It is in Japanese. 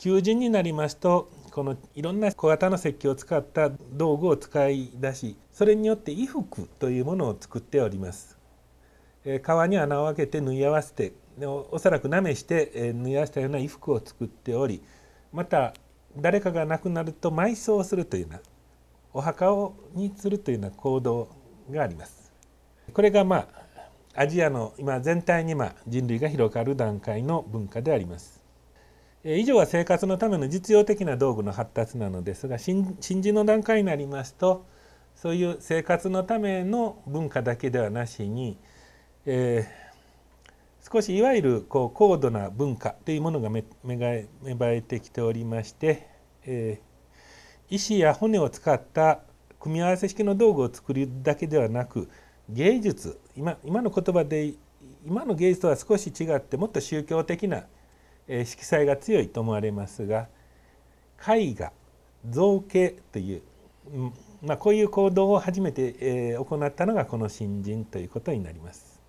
求人になりますとこのいろんな小型の石器を使った道具を使い出しそれによって衣服というものを作っております。革に穴を開けて縫い合わせておそらくなめして縫い合わせたような衣服を作っておりまた誰かが亡くなると埋葬するというようなお墓をにするというような行動があります。これがまあアジアの今全体にま人類が広がる段階の文化であります。以上は生活のための実用的な道具の発達なのですが新人の段階になりますとそういう生活のための文化だけではなしに、えー、少しいわゆるこう高度な文化というものが芽生えてきておりまして、えー、石や骨を使った組み合わせ式の道具を作るだけではなく芸術今今の言葉で今の芸術とは少し違ってもっと宗教的な色彩が強いと思われますが絵画造形という、まあ、こういう行動を初めて行ったのがこの新人ということになります。